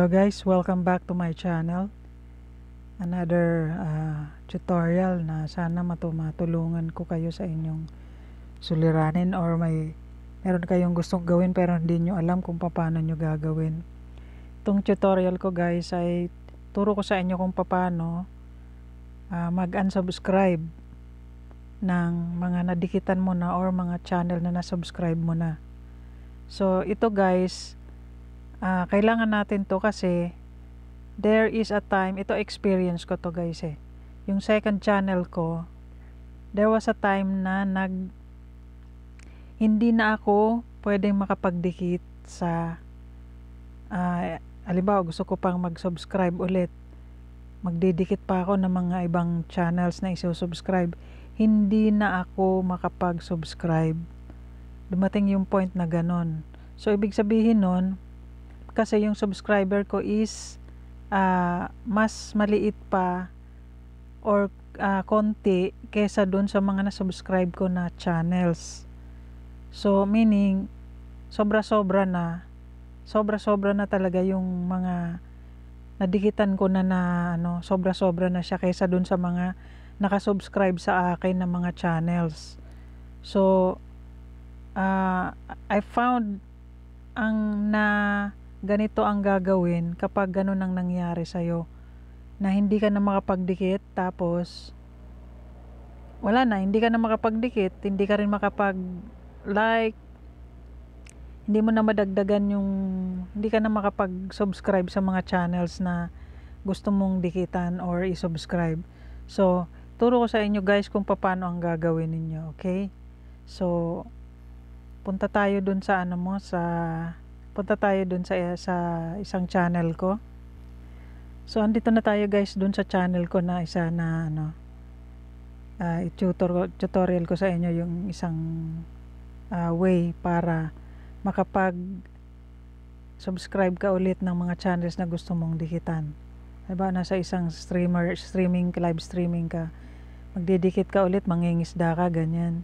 Hello guys, welcome back to my channel. Another uh, tutorial na sana matulungan ko kayo sa inyong suliranin or may meron kayong gustong gawin pero hindi nyo alam kung paano nyo gagawin. Itong tutorial ko guys ay turo ko sa inyo kung paano uh, mag-unsubscribe ng mga nadikitan mo na or mga channel na nasubscribe mo na. So ito guys, uh, kailangan natin to kasi there is a time, ito experience ko to guys eh. Yung second channel ko, there was a time na nag hindi na ako pwedeng makapagdikit sa uh, halimbawa gusto ko pang mag-subscribe ulit magdidikit pa ako ng mga ibang channels na isusubscribe hindi na ako makapag-subscribe dumating yung point na ganon so ibig sabihin nun kasi yung subscriber ko is uh, mas maliit pa or uh, konti kesa doon sa mga na-subscribe ko na channels. So, meaning, sobra-sobra na, sobra-sobra na talaga yung mga nadikitan ko na na ano, sobra-sobra na siya kaysa dun sa mga nakasubscribe sa akin na mga channels. So, uh, I found ang na ganito ang gagawin kapag ganun ang nangyari sa'yo. Na hindi ka na makapagdikit, tapos wala na, hindi ka na makapagdikit, hindi ka rin makapag-like, hindi mo na madagdagan yung, hindi ka na makapag-subscribe sa mga channels na gusto mong dikitan or i-subscribe. So, turo ko sa inyo guys kung paano ang gagawin ninyo, okay? So, punta tayo dun sa ano mo, sa punta tayo dun sa, sa isang channel ko. So, andito na tayo guys dun sa channel ko na isa na ano, uh, ah, tutor, tutorial ko sa inyo yung isang uh, way para makapag subscribe ka ulit ng mga channels na gusto mong dikitan. Diba, nasa isang streamer, streaming, live streaming ka, magdidikit ka ulit, mangingisda ka, ganyan.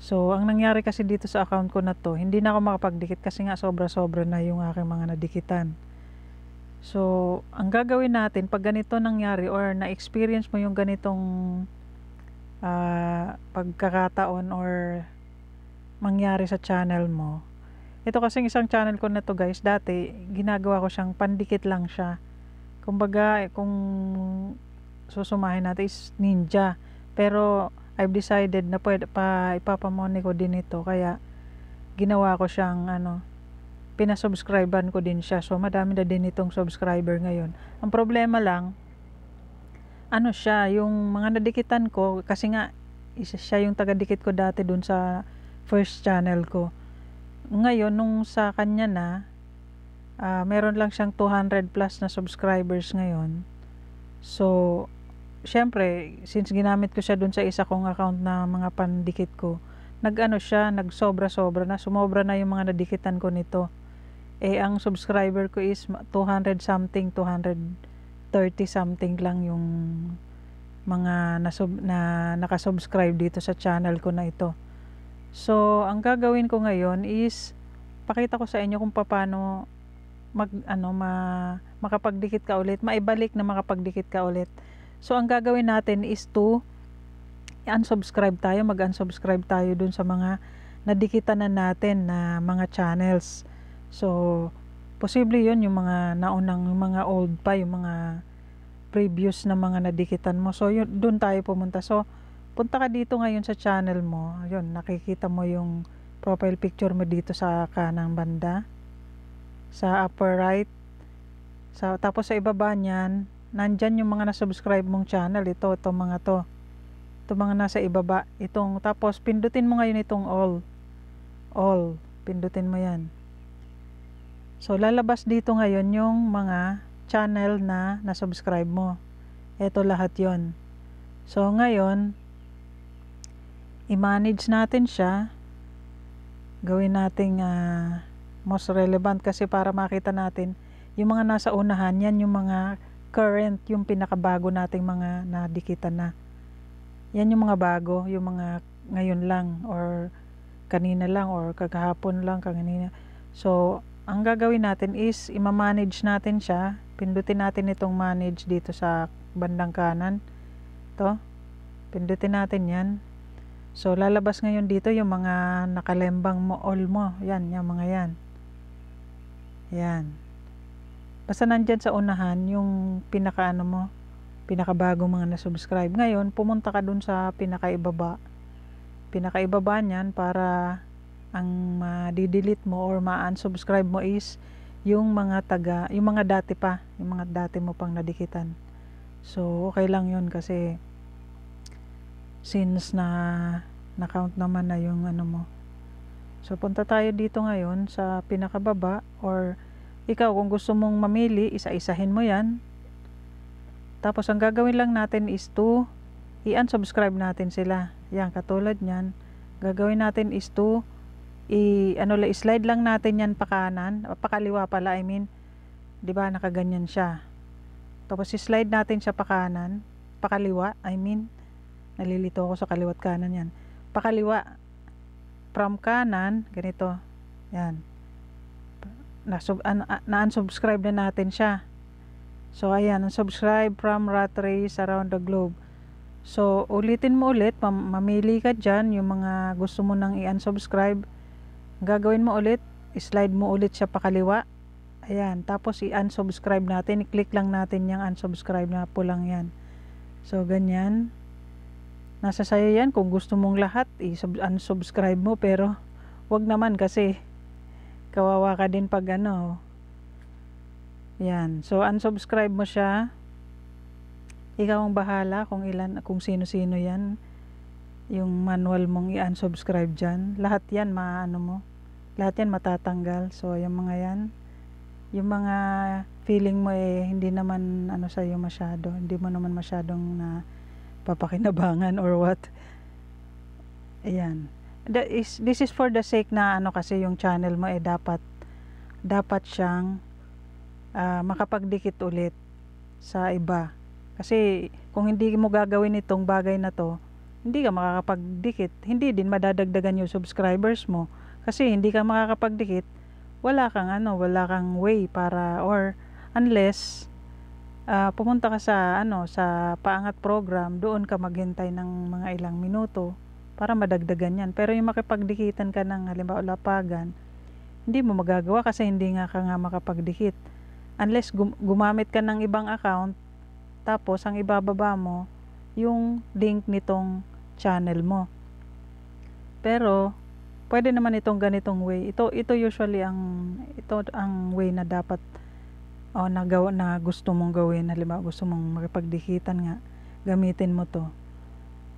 So, ang nangyari kasi dito sa account ko na to, hindi na ako makapagdikit kasi nga sobra-sobra na yung aking mga nadikitan. So, ang gagawin natin pag ganito nangyari or na-experience mo yung ganitong uh, pagkakataon or mangyari sa channel mo. Ito kasing isang channel ko na to guys, dati ginagawa ko siyang pandikit lang siya. Kumbaga, eh, kung susumahin natin is ninja. Pero I've decided na pwede pa ipapamoney ko din ito kaya ginawa ko siyang ano pinasubscribean ko din siya so madami na din itong subscriber ngayon ang problema lang ano siya yung mga nadikitan ko kasi nga isa siya yung tagadikit ko dati dun sa first channel ko ngayon nung sa kanya na uh, meron lang siyang 200 plus na subscribers ngayon so syempre, since ginamit ko siya dun sa isa kong account na mga pandikit ko, nag-ano siya, nagsobra-sobra na, sumobra na yung mga nadikitan ko nito. Eh, ang subscriber ko is 200 something, 230 something lang yung mga nasub, na nakasubscribe dito sa channel ko na ito. So, ang gagawin ko ngayon is pakita ko sa inyo kung paano mag ano ma makapagdikit ka ulit, maibalik na makapagdikit ka ulit So, ang gagawin natin is to unsubscribe tayo, mag-unsubscribe tayo dun sa mga nadikitan na natin na mga channels. So, posible yon yung mga naunang, yung mga old pa, yung mga previous na mga nadikitan mo. So, yun, dun tayo pumunta. So, punta ka dito ngayon sa channel mo. Ayun, nakikita mo yung profile picture mo dito sa kanang banda. Sa upper right. Sa, tapos sa ibaba niyan, nandyan yung mga nasubscribe mong channel ito, itong mga to ito mga nasa ibaba itong, tapos pindutin mo ngayon itong all all, pindutin mo yan so lalabas dito ngayon yung mga channel na nasubscribe mo ito lahat yon so ngayon i-manage natin siya gawin nating uh, most relevant kasi para makita natin yung mga nasa unahan yan yung mga current yung pinakabago nating mga nadikita na. Yan yung mga bago, yung mga ngayon lang or kanina lang or kagahapon lang kanina. So, ang gagawin natin is i-manage natin siya. Pindutin natin itong manage dito sa bandang kanan. To. Pindutin natin 'yan. So, lalabas ngayon dito yung mga nakalembang mo all mo. Yan, yung mga yan. Yan. Basta nandyan sa unahan, yung pinaka ano mo, pinakabago mga na-subscribe. Ngayon, pumunta ka dun sa pinakaibaba. Pinakaibaba niyan para ang ma-delete mo or ma-unsubscribe mo is yung mga taga, yung mga dati pa, yung mga dati mo pang nadikitan. So, okay lang yun kasi since na na-count naman na yung ano mo. So, punta tayo dito ngayon sa pinakababa or ikaw, kung gusto mong mamili, isa-isahin mo yan. Tapos, ang gagawin lang natin is to i-unsubscribe natin sila. Yan, katulad nyan. Gagawin natin is to i ano la slide lang natin yan pa kanan, pakaliwa pala I mean. 'Di ba nakaganyan siya. Tapos i-slide natin siya pa kanan, pakaliwa I mean. Nalilito ako sa kaliwa't kanan yan. Pakaliwa from kanan ganito. Yan nasub, an, na-unsubscribe na natin siya. So, ayan, unsubscribe from rat race around the globe. So, ulitin mo ulit, mam mamili ka dyan yung mga gusto mo nang i-unsubscribe. Gagawin mo ulit, slide mo ulit siya pakaliwa. Ayan, tapos i-unsubscribe natin. I-click lang natin yung unsubscribe na pulang yan. So, ganyan. Nasa sayo yan. Kung gusto mong lahat, i-unsubscribe mo. Pero, wag naman kasi kawawa ka din pag ano yan so unsubscribe mo siya ikaw ang bahala kung ilan kung sino-sino yan yung manual mong i-unsubscribe dyan lahat yan maano mo lahat yan matatanggal so yung mga yan yung mga feeling mo eh hindi naman ano sa iyo masyado hindi mo naman masyadong na papakinabangan or what ayan the is this is for the sake na ano kasi yung channel mo eh dapat dapat siyang uh, makapagdikit ulit sa iba. Kasi kung hindi mo gagawin itong bagay na to, hindi ka makakapagdikit. Hindi din madadagdagan yung subscribers mo. Kasi hindi ka makakapagdikit, wala kang ano, wala kang way para or unless uh, pumunta ka sa ano sa paangat program, doon ka maghintay ng mga ilang minuto para madagdagan yan. Pero yung makipagdikitan ka ng halimbawa lapagan, hindi mo magagawa kasi hindi nga ka nga makapagdikit. Unless gum- gumamit ka ng ibang account, tapos ang ibababa mo, yung link nitong channel mo. Pero, pwede naman itong ganitong way. Ito, ito usually ang, ito ang way na dapat o oh, nagawa na gusto mong gawin halimbawa gusto mong makipagdikitan nga gamitin mo to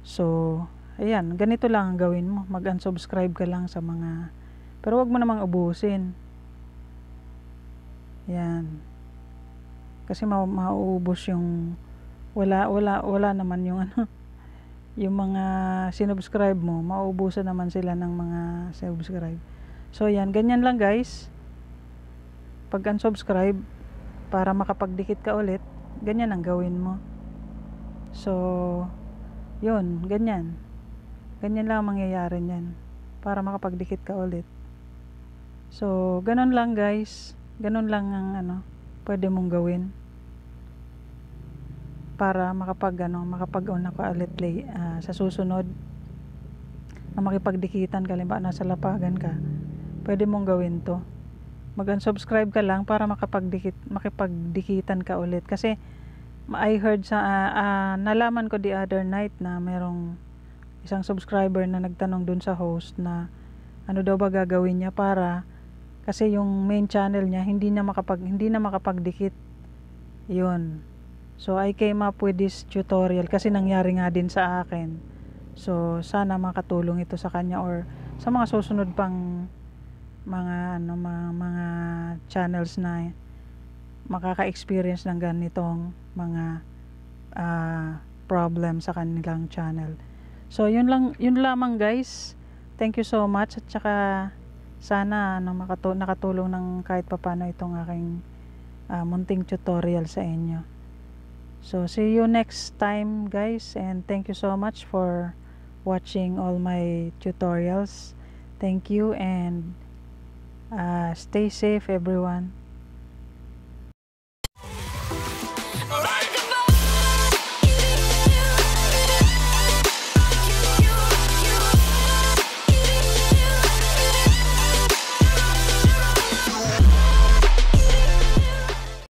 so ayan, ganito lang ang gawin mo. Mag-unsubscribe ka lang sa mga, pero wag mo namang ubusin. Ayan. Kasi ma mauubos yung, wala, wala, wala naman yung ano, yung mga sinubscribe mo, mauubusan naman sila ng mga subscribe. So, ayan, Ganyan lang, guys. Pag unsubscribe, para makapagdikit ka ulit, ganyan ang gawin mo. So, yun. Ganyan. Ganyan lang mangyayari niyan para makapagdikit ka ulit. So, ganun lang guys. Ganun lang ang ano, pwede mong gawin para makapag ano, makapag-on ako ulit lay, uh, sa susunod na makipagdikitan ka limba nasa lapagan ka. Pwede mong gawin 'to. Mag-unsubscribe ka lang para makapagdikit makipagdikitan ka ulit kasi I heard sa uh, uh, nalaman ko the other night na merong isang subscriber na nagtanong dun sa host na ano daw ba gagawin niya para kasi yung main channel niya hindi na makapag hindi na makapagdikit yun so I came up with this tutorial kasi nangyari nga din sa akin so sana makatulong ito sa kanya or sa mga susunod pang mga ano mga, mga channels na makaka-experience ng ganitong mga uh, problem sa kanilang channel. So, yun, lang, yun lamang guys. Thank you so much. At saka, sana ano, makatu nakatulong ng kahit papano itong aking uh, munting tutorial sa inyo. So, see you next time guys. And thank you so much for watching all my tutorials. Thank you and uh, stay safe everyone.